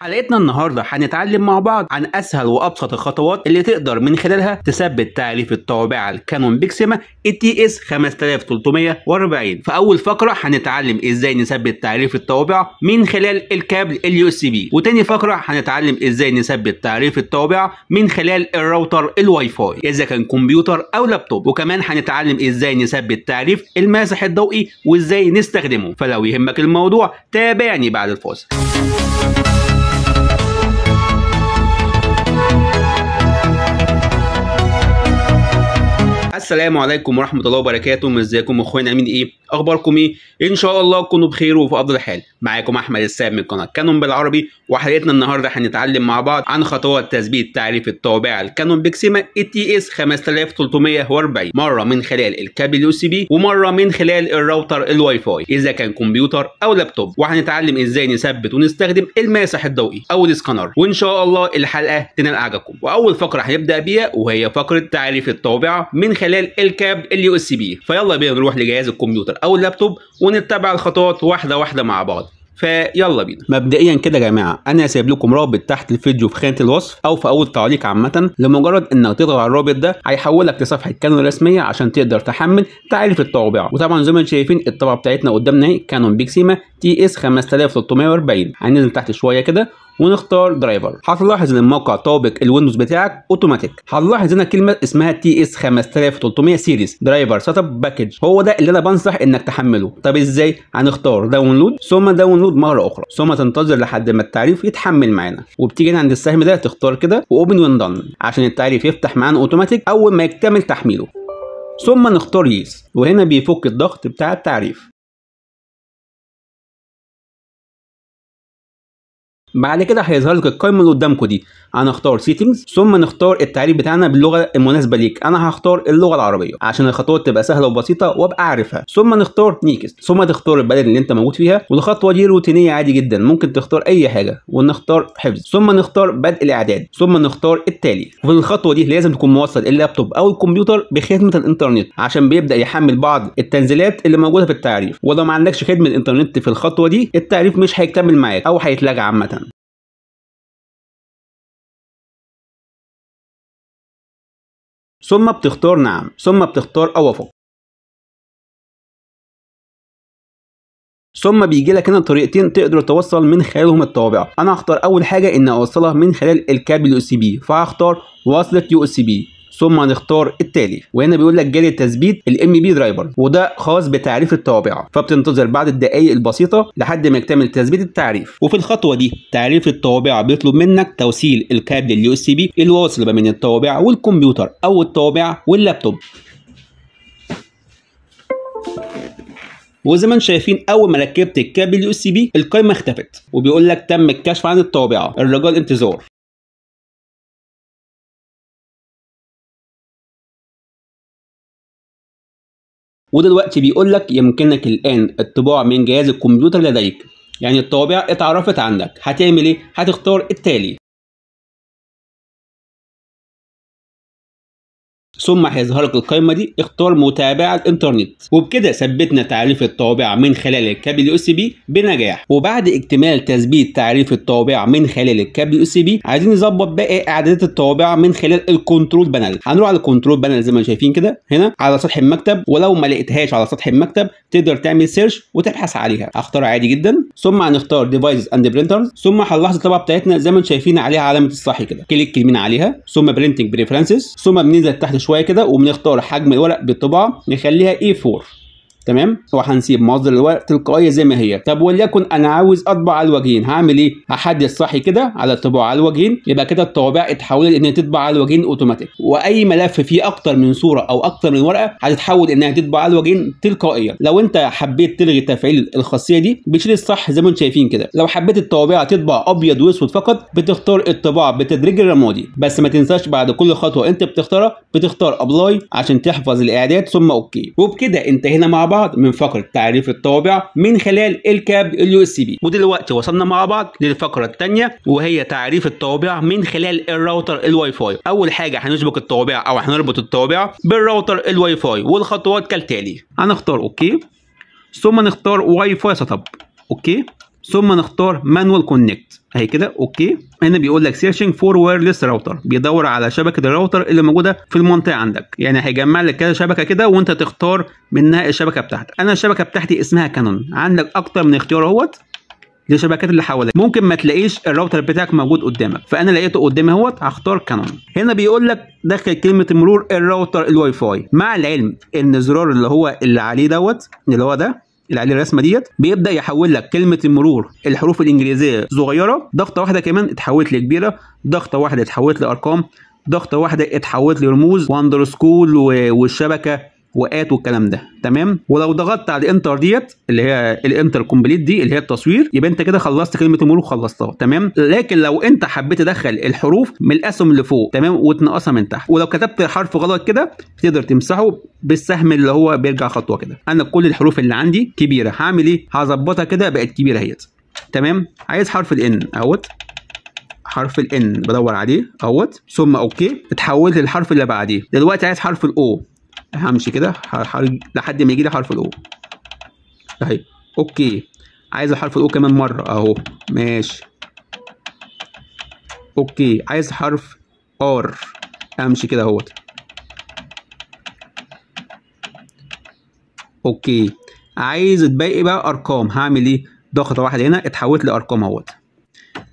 حلقتنا النهارده هنتعلم مع بعض عن اسهل وابسط الخطوات اللي تقدر من خلالها تثبت تعريف الطابعه الكانون بيكسيما تي اس 5340 في اول فقره هنتعلم ازاي نثبت تعريف الطوابع من خلال الكابل اليو اس بي وتاني فقره هنتعلم ازاي نثبت تعريف الطوابع من خلال الراوتر الواي فاي اذا كان كمبيوتر او لابتوب وكمان هنتعلم ازاي نثبت تعريف الماسح الضوئي وازاي نستخدمه فلو يهمك الموضوع تابعني بعد الفاصل السلام عليكم ورحمه الله وبركاته ازيكم اخوانا عاملين ايه اخباركم ايه ان شاء الله تكونوا بخير وفي افضل حال معاكم احمد الساب من قناه كانون بالعربي وحلقتنا النهارده هنتعلم مع بعض عن خطوات تثبيت تعريف الطوابع الكانون بيكسيما اي تي اس 5340 مره من خلال الكابل يو سي بي ومره من خلال الراوتر الواي فاي اذا كان كمبيوتر او لابتوب وهنتعلم ازاي نثبت ونستخدم الماسح الضوئي او السكانر وان شاء الله الحلقه تنال اعجابكم واول فقره هنبدا بيها وهي فقره تعريف الطوابع من خلال خلال الكابل اليو اس بي فيلا بينا نروح لجهاز الكمبيوتر او اللابتوب ونتبع الخطوات واحده واحده مع بعض فيلا بينا مبدئيا كده يا جماعه انا سايب لكم رابط تحت الفيديو في خانه الوصف او في اول تعليق عامه لمجرد انك تضغط على الرابط ده هيحولك لصفحه كانون الرسميه عشان تقدر تحمل تعريف الطابعه وطبعا زي ما انتم شايفين الطابعه بتاعتنا قدامنا اهي كانون بيكسيما تي اس 5340 هننزل تحت شويه كده ونختار درايفر هتلاحظ ان الموقع طابق الويندوز بتاعك اوتوماتيك هنلاحظ هنا كلمه اسمها تي اس 5300 سيريز درايفر سيت اب باكج هو ده اللي انا بنصح انك تحمله طب ازاي هنختار داونلود ثم داونلود مره اخرى ثم تنتظر لحد ما التعريف يتحمل معانا وبتيجي عند السهم ده تختار كده واوبن وندن عشان التعريف يفتح معانا اوتوماتيك اول ما يكتمل تحميله ثم نختار يس وهنا بيفك الضغط بتاع التعريف بعد كده هيظهر لك القائمه اللي قدامكم دي هنختار سيتنجز ثم نختار التعريف بتاعنا باللغه المناسبه ليك انا هختار اللغه العربيه عشان الخطوات تبقى سهله وبسيطه وابقى عارفها ثم نختار نيكست ثم تختار البلد اللي انت موجود فيها والخطوه دي روتينيه عادي جدا ممكن تختار اي حاجه ونختار حفظ ثم نختار بدء الاعداد ثم نختار التالي وفي الخطوه دي لازم تكون موصل اللابتوب او الكمبيوتر بخدمه الانترنت عشان بيبدا يحمل بعض التنزيلات اللي موجوده في التعريف ولو ما عندكش خدمه الانترنت في الخطوه دي التعريف مش هيكتمل معاك او هيتلغى عامه ثم بتختار نعم ثم بتختار أوافق ثم بيجي لك هنا طريقتين تقدر توصل من خلالهم الطوابع انا هختار اول حاجه ان اوصلها من خلال الكابل يو اس بي فهختار وصله يو اس بي ثم هنختار التالي وهنا بيقول لك جالي تثبيت الام بي درايفر وده خاص بتعريف الطوابعه فبتنتظر بعد الدقائق البسيطه لحد ما يكتمل تثبيت التعريف وفي الخطوه دي تعريف الطوابعه بيطلب منك توصيل الكابل اليو اس بي الواصل ما بين الطوابعه والكمبيوتر او الطوابعه واللابتوب وزي ما انتم شايفين اول ما ركبت الكابل يو اس بي القايمه اختفت وبيقول لك تم الكشف عن الطابعه الرجاء الانتظار ودلوقتي بيقول لك يمكنك الآن الطباع من جهاز الكمبيوتر لديك يعني الطوابع اتعرفت عندك هتعمل ايه هتختار التالي ثم هيظهر لك القائمه دي اختار متابعه الانترنت وبكده ثبتنا تعريف الطوابع من خلال الكابل يو اس بي بنجاح وبعد اكتمال تثبيت تعريف الطوابع من خلال الكابل يو اس بي عايزين نظبط باقي اعدادات الطوابع من خلال الكنترول بانل هنروح على الكنترول بانل زي ما شايفين كده هنا على سطح المكتب ولو ما لقيتهاش على سطح المكتب تقدر تعمل سيرش وتبحث عليها هختار عادي جدا ثم هنختار ديفايسز اند برينترز ثم هنلاحظ الطبقه بتاعتنا زي ما شايفين عليها علامه الصح كده كليك يمين عليها ثم برينتنج بريفرنسز ثم بننزل تحت شويه شويه كده وبنختار حجم الورق بالطباعه نخليها A4 تمام وهنسيب مصدر الورق تلقائيه زي ما هي طب وليكن انا عاوز اطبع على الوجهين هعمل ايه هحدد صحي كده على الطباعه على الوجهين يبقى كده الطوابع اتحولت انها تطبع على الوجهين اوتوماتيك واي ملف فيه اكتر من صوره او اكتر من ورقه هتتحول انها تطبع على الوجهين تلقائيا لو انت حبيت تلغي تفعيل الخاصيه دي بتشيل الصح زي ما انتم شايفين كده لو حبيت الطوابع تطبع ابيض واسود فقط بتختار الطباعه بتدريج الرمادي بس ما تنساش بعد كل خطوه انت بتختارها بتختار ابلاي عشان تحفظ الاعداد ثم اوكي وبكده انتهينا مع بعض بعض من فقرة تعريف الطوابع من خلال الكاب اليو اس بي ودلوقتي وصلنا مع بعض للفقرة الثانية وهي تعريف الطوابع من خلال الراوتر الواي فاي أول حاجة هنشبك الطوابع أو هنربط الطوابع بالراوتر الواي فاي والخطوات كالتالي هنختار أوكي ثم نختار واي فاي سيت اب أوكي ثم نختار مانوال كونكت اهي كده اوكي هنا بيقول لك سيرشنج فور وايرلس راوتر بيدور على شبكه الراوتر اللي موجوده في المنطقه عندك يعني هيجمع لك كده شبكه كده وانت تختار منها الشبكه بتاعتك انا الشبكه بتاعتي اسمها كانون عندك اكتر من اختيار اهوت للشبكات اللي حواليك ممكن ما تلاقيش الراوتر بتاعك موجود قدامك فانا لقيته قدامي اهوت هختار كانون هنا بيقول لك دخل كلمه المرور الراوتر الواي فاي مع العلم ان الزرار اللي هو اللي عليه دوت اللي هو ده اللي عليه الرسمه ديت بيبدا يحول لك كلمه المرور الحروف الانجليزيه صغيره ضغطه واحده كمان اتحولت لكبيره ضغطه واحده اتحولت لارقام ضغطه واحده اتحولت لرموز واندر سكول والشبكه وات والكلام ده تمام ولو ضغطت على الانتر ديت اللي هي الانتر كومبليت دي اللي هي التصوير يبقى انت كده خلصت كلمه المرور وخلصتها تمام لكن لو انت حبيت تدخل الحروف من الاسهم لفوق تمام وتنقصها من تحت ولو كتبت حرف غلط كده تقدر تمسحه بالسهم اللي هو بيرجع خطوه كده انا كل الحروف اللي عندي كبيره هعمل ايه هظبطها كده بقت كبيره اهيت تمام عايز حرف الان اهوت حرف الان بدور عليه اهوت ثم اوكي اتحولت للحرف اللي بعديه دلوقتي عايز حرف الاو همشي كده لحد ما يجي لي حرف الاو اهي اوكي عايز حرف الاو كمان مره اهو ماشي اوكي عايز حرف ار امشي كده اهوت اوكي عايز الباقي بقى ارقام هعمل ايه ضغطه واحده هنا اتحولت لارقام اهوت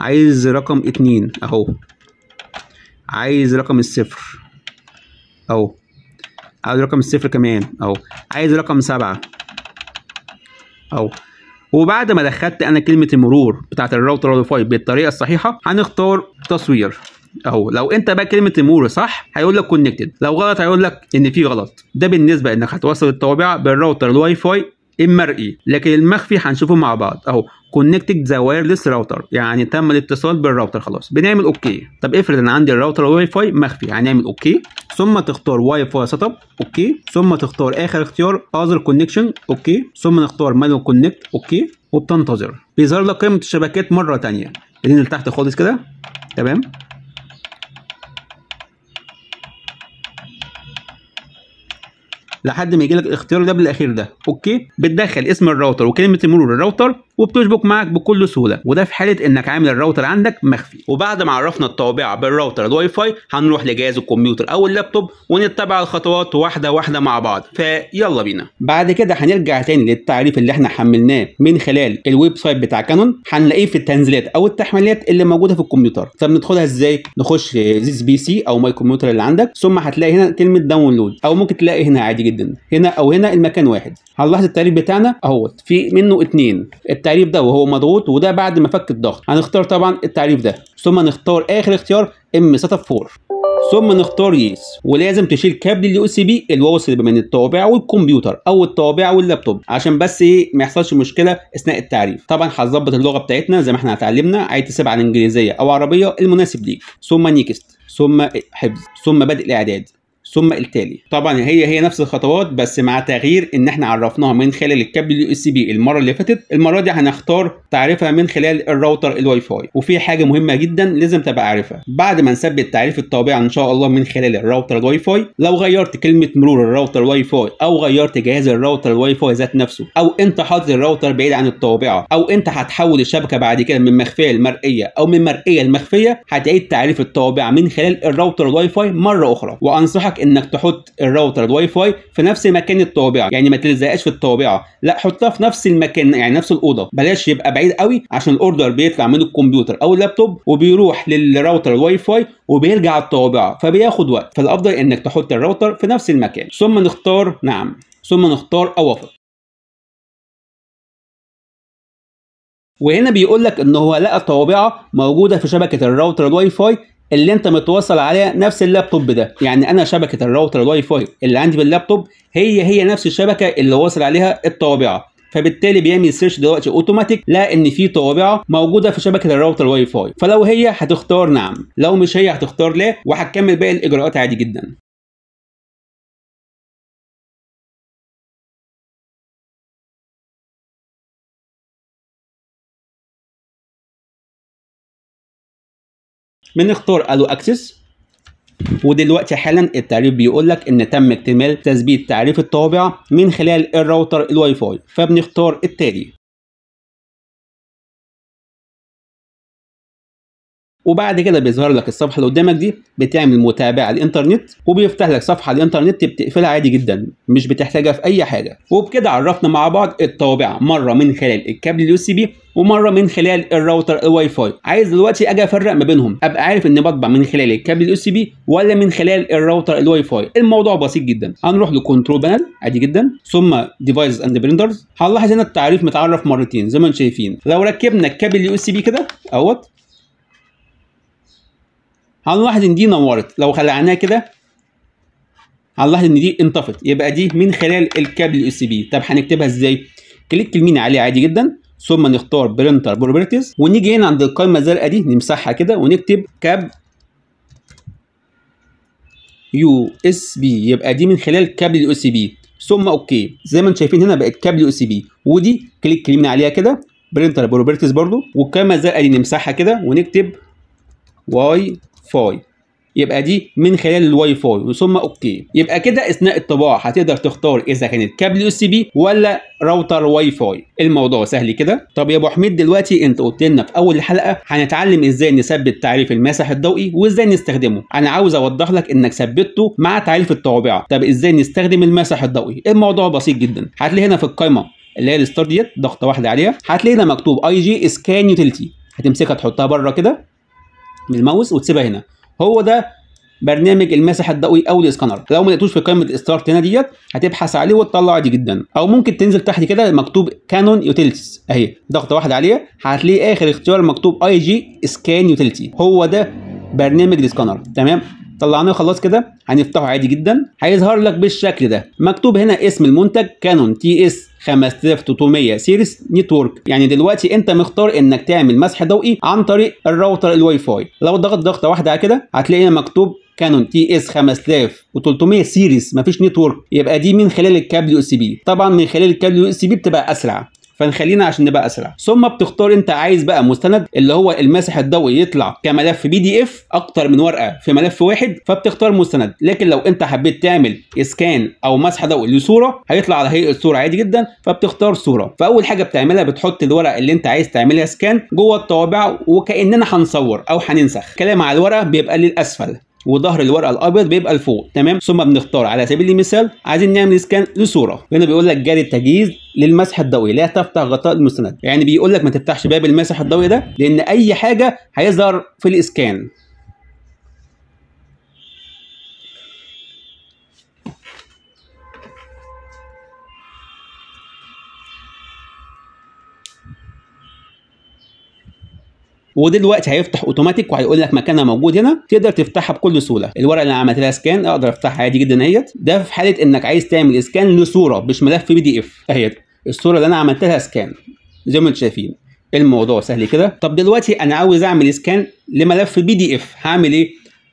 عايز رقم اتنين اهو عايز رقم الصفر اهو عايز رقم الصفر كمان اهو عايز رقم سبعة اهو وبعد ما دخلت انا كلمه المرور بتاعه الراوتر فاي بالطريقه الصحيحه هنختار تصوير اهو لو انت بقى كلمه المرور صح هيقول لك كونكتد لو غلط هيقول لك ان في غلط ده بالنسبه انك هتوصل الطوابع بالراوتر الواي فاي المرئي لكن المخفي هنشوفه مع بعض اهو كونكتد ذا وايرلس راوتر يعني تم الاتصال بالراوتر خلاص بنعمل اوكي طب افرض انا عندي الراوتر واي فاي مخفي هنعمل اوكي ثم تختار واي فاي سيت اب اوكي ثم تختار اخر اختيار اذر كونكشن اوكي ثم نختار مانوال كونكت اوكي وبتنتظر بيظهر لك قيمه الشبكات مره ثانيه بننزل تحت خالص كده تمام لحد ما يجي لك الاختيار ده بالاخير ده اوكي بتدخل اسم الراوتر وكلمه المرور الراوتر وبتشبك معاك بكل سهوله وده في حاله انك عامل الراوتر عندك مخفي وبعد ما عرفنا الطوابع بالراوتر الواي فاي هنروح لجهاز الكمبيوتر او اللابتوب ونتبع الخطوات واحده واحده مع بعض فيلا بينا بعد كده هنرجع تاني للتعريف اللي احنا حملناه من خلال الويب سايت بتاع كانون هنلاقيه في التنزيلات او التحميلات اللي موجوده في الكمبيوتر طب ندخلها ازاي نخش زيز بي سي او ماي كمبيوتر اللي عندك ثم هتلاقي هنا كلمه داونلود او ممكن تلاقي هنا عادي جدا هنا او هنا المكان واحد هنلاحظ التعريف بتاعنا اهوت في منه اتنين التعريف التعريف ده وهو مضغوط وده بعد ما فك الضغط هنختار طبعا التعريف ده ثم نختار اخر اختيار ام اب 4 ثم نختار يس ولازم تشيل كابل اليو اس بي الواصل بين الطوابع والكمبيوتر او الطوابع واللابتوب عشان بس ايه ما يحصلش مشكله اثناء التعريف طبعا هنظبط اللغه بتاعتنا زي ما احنا اتعلمنا عايز تسيب على الانجليزيه او عربيه المناسب ليك ثم نيكست ثم حفظ ثم بدء الاعداد ثم التالي طبعا هي هي نفس الخطوات بس مع تغيير ان احنا عرفناها من خلال الكابل اليو اس بي المره اللي فاتت المره دي هنختار تعريفها من خلال الراوتر الواي فاي وفي حاجه مهمه جدا لازم تبقى عارفها بعد ما نثبت تعريف الطابعه ان شاء الله من خلال الراوتر الواي فاي لو غيرت كلمه مرور الراوتر الواي فاي او غيرت جهاز الراوتر الواي فاي ذات نفسه او انت حاطط الراوتر بعيد عن الطابعه او انت هتحول الشبكه بعد كده من مخفيه لمرئيه او من مرئيه لمخفيه هتعيد تعريف الطابعه من خلال الراوتر الواي فاي مره اخرى وانصحك انك تحط الراوتر الواي فاي في نفس مكان الطابعه يعني ما تلزقش في الطابعه لا حطها في نفس المكان يعني نفس الاوضه بلاش يبقى بعيد قوي عشان الاوردر بيطلع من الكمبيوتر او اللابتوب وبيروح للراوتر الواي فاي وبيرجع الطابعه فبياخد وقت فالافضل انك تحط الراوتر في نفس المكان ثم نختار نعم ثم نختار اوافق وهنا بيقول لك ان هو لقى طوابعه موجوده في شبكه الراوتر الواي فاي اللي انت متواصل عليها نفس اللابتوب ده يعني انا شبكه الراوتر الواي فاي اللي عندي باللابتوب هي هي نفس الشبكه اللي واصل عليها الطوابعه فبالتالي بيعمل سيرش دلوقتي اوتوماتيك لقى ان في طوابعه موجوده في شبكه الراوتر الواي فاي فلو هي هتختار نعم لو مش هي هتختار لا وهتكمل باقي الاجراءات عادي جدا بنختار الو اكسس ودلوقتي حالا التعريف بيقول لك ان تم اكتمال تثبيت تعريف الطابع من خلال الراوتر الواي فاي فبنختار التالي وبعد كده بيظهر لك الصفحه اللي قدامك دي بتعمل متابعه الانترنت وبيفتح لك صفحه الانترنت بتقفلها عادي جدا مش بتحتاجها في اي حاجه وبكده عرفنا مع بعض الطوابع مره من خلال الكابل اليو سي بي ومره من خلال الراوتر الواي فاي عايز دلوقتي اجي افرق ما بينهم ابقى عارف اني بطبع من خلال الكابل اليو سي بي ولا من خلال الراوتر الواي فاي الموضوع بسيط جدا هنروح لكنترول بانل عادي جدا ثم ديفايسز اند بريندرز هنلاحظ هنا التعريف متعرف مرتين زي ما انتم شايفين لو ركبنا الكابل اليو اس بي كده اهوت هنلاحظ ان دي نورت لو خلعناها كده هنلاحظ ان دي انطفت يبقى دي من خلال الكابل اليو اس بي طب هنكتبها ازاي كليك اليمين عليه عادي جدا ثم نختار برينتر بروبرتيز ونيجي هنا عند القائمه الزرقاء دي نمسحها كده ونكتب كاب يو اس بي يبقى دي من خلال كابل اليو اس بي ثم اوكي زي ما انتم شايفين هنا بقت كابل يو اس بي ودي كليك اليمين عليها كده برينتر بروبرتيز برضو والقائمه الزرقاء دي نمسحها كده ونكتب واي فاي يبقى دي من خلال الواي فاي ثم اوكي يبقى كده اثناء الطباعه هتقدر تختار اذا كانت كابل يو اس بي ولا راوتر واي فاي الموضوع سهل كده طب يا ابو حميد دلوقتي انت قلت لنا في اول الحلقه هنتعلم ازاي نثبت تعريف المسح الضوئي وازاي نستخدمه انا عاوز اوضح لك انك ثبته مع تعريف الطوابع طب ازاي نستخدم المسح الضوئي الموضوع بسيط جدا هتلاقي هنا في القائمه اللي هي الستار ديت ضغطه واحده عليها هتلاقي هنا مكتوب اي جي سكان يوتيلتي هتمسكها تحطها بره كده من الماوس وتسيبها هنا هو ده برنامج المسح الضوئي او الاسكانر لو ما لقيتوش في قائمه الستارت هنا ديت هتبحث عليه وتطلع عادي جدا او ممكن تنزل تحت كده مكتوب كانون يوتيلتيز اهي ضغطه واحده عليها هتلاقي اخر اختيار مكتوب اي جي سكان يوتيلتي هو ده برنامج الاسكانر تمام طلعناه خلاص كده هنفتحه عادي جدا هيظهر لك بالشكل ده مكتوب هنا اسم المنتج كانون تي اس 5300 سيريس نتورك يعني دلوقتي انت مختار انك تعمل مسح ضوئي عن طريق الراوتر الواي فاي لو ضغط ضغطه واحده كده هتلاقي هنا مكتوب كانون تي اس 5300 سيريس مفيش نتورك يبقى دي من خلال الكابل يو اس بي طبعا من خلال الكابل يو اس بي بتبقى اسرع فنخلينا عشان نبقى اسرع ثم بتختار انت عايز بقى مستند اللي هو الماسح الضوئي يطلع كملف بي دي اف اكتر من ورقه في ملف واحد فبتختار مستند لكن لو انت حبيت تعمل اسكان او مسح ضوئي لصوره هيطلع على هيئه صوره عادي جدا فبتختار صوره فاول حاجه بتعملها بتحط الورقه اللي انت عايز تعملها سكان جوه الطوابع وكاننا هنصور او هننسخ كلام على الورقه بيبقى للاسفل وظهر الورقه الابيض بيبقى لفوق تمام ثم بنختار على سبيل المثال عايزين نعمل سكان لصوره هنا بيقول لك جاري التجهيز للمسح الضوئي لا تفتح غطاء المستند يعني بيقول لك ما تفتحش باب المسح الضوئي ده لان اي حاجه هيظهر في الاسكان ودلوقتي هيفتح اوتوماتيك وهيقول لك مكانها موجود هنا تقدر تفتحها بكل سهوله الورقه اللي انا عملت لها سكان اقدر افتحها عادي جدا اهيت ده في حاله انك عايز تعمل سكان لصوره مش ملف بي دي اف اهيت الصوره اللي انا عملت لها سكان زي ما انتم شايفين الموضوع سهل كده طب دلوقتي انا عاوز اعمل سكان لملف بي دي اف هعمل ايه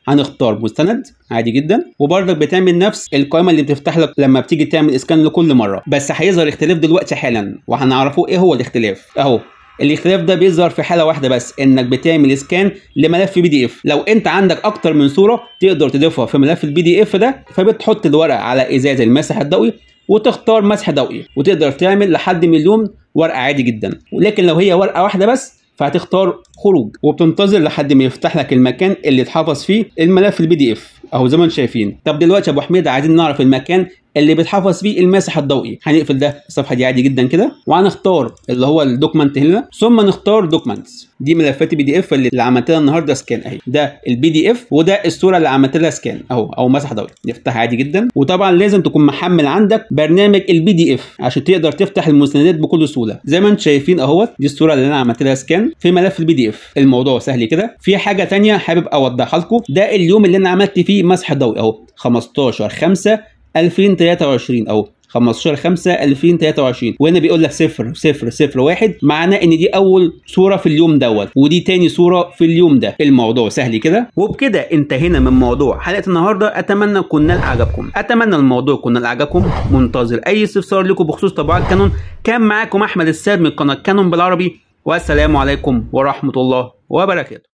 هنختار مستند عادي جدا وبرضك بتعمل نفس القائمه اللي بتفتح لك لما بتيجي تعمل اسكان لكل مره بس هيظهر اختلاف دلوقتي حالا وهنعرفه ايه هو الاختلاف اهو الاختلاف ده بيظهر في حاله واحده بس انك بتعمل سكان لملف بي دي اف لو انت عندك اكتر من صوره تقدر تضيفها في ملف البي دي اف ده فبتحط الورقه على ازاز المسح الضوئي وتختار مسح ضوئي وتقدر تعمل لحد مليون ورقه عادي جدا ولكن لو هي ورقه واحده بس فهتختار خروج وبتنتظر لحد ما يفتح لك المكان اللي اتحفظ فيه الملف البي دي اف اهو زي ما انتم شايفين طب دلوقتي يا ابو حميد عايزين نعرف المكان اللي بيتحفظ فيه الماسح الضوئي هنقفل ده الصفحه دي عادي جدا كده وهنختار اللي هو الدوكمنت هنا ثم نختار دوكمنتس دي ملفات البي دي اف اللي عملت لها النهارده سكان اهي ده البي دي اف وده الصوره اللي عملت لها سكان اهو او مسح ضوئي نفتحها عادي جدا وطبعا لازم تكون محمل عندك برنامج البي دي اف عشان تقدر تفتح المستندات بكل سهوله زي ما انتم شايفين اهوت دي الصوره اللي انا عملت لها سكان في ملف البي دي اف الموضوع سهل كده في حاجه ثانيه حابب اوضحها لكم ده اليوم اللي انا عملت فيه مسح ضوئي اهو 15 5 2023 اهو 15 5 2023 وهنا بيقول لك صفر صفر صفر واحد معناه ان دي اول صوره في اليوم دوت ودي تاني صوره في اليوم ده الموضوع سهل كده وبكده انتهينا من موضوع حلقه النهارده اتمنى كنا لعجبكم اتمنى الموضوع كنا لعجبكم منتظر اي استفسار لكم بخصوص طباعه كانون كان معاكم احمد الساد من قناه كانون بالعربي والسلام عليكم ورحمه الله وبركاته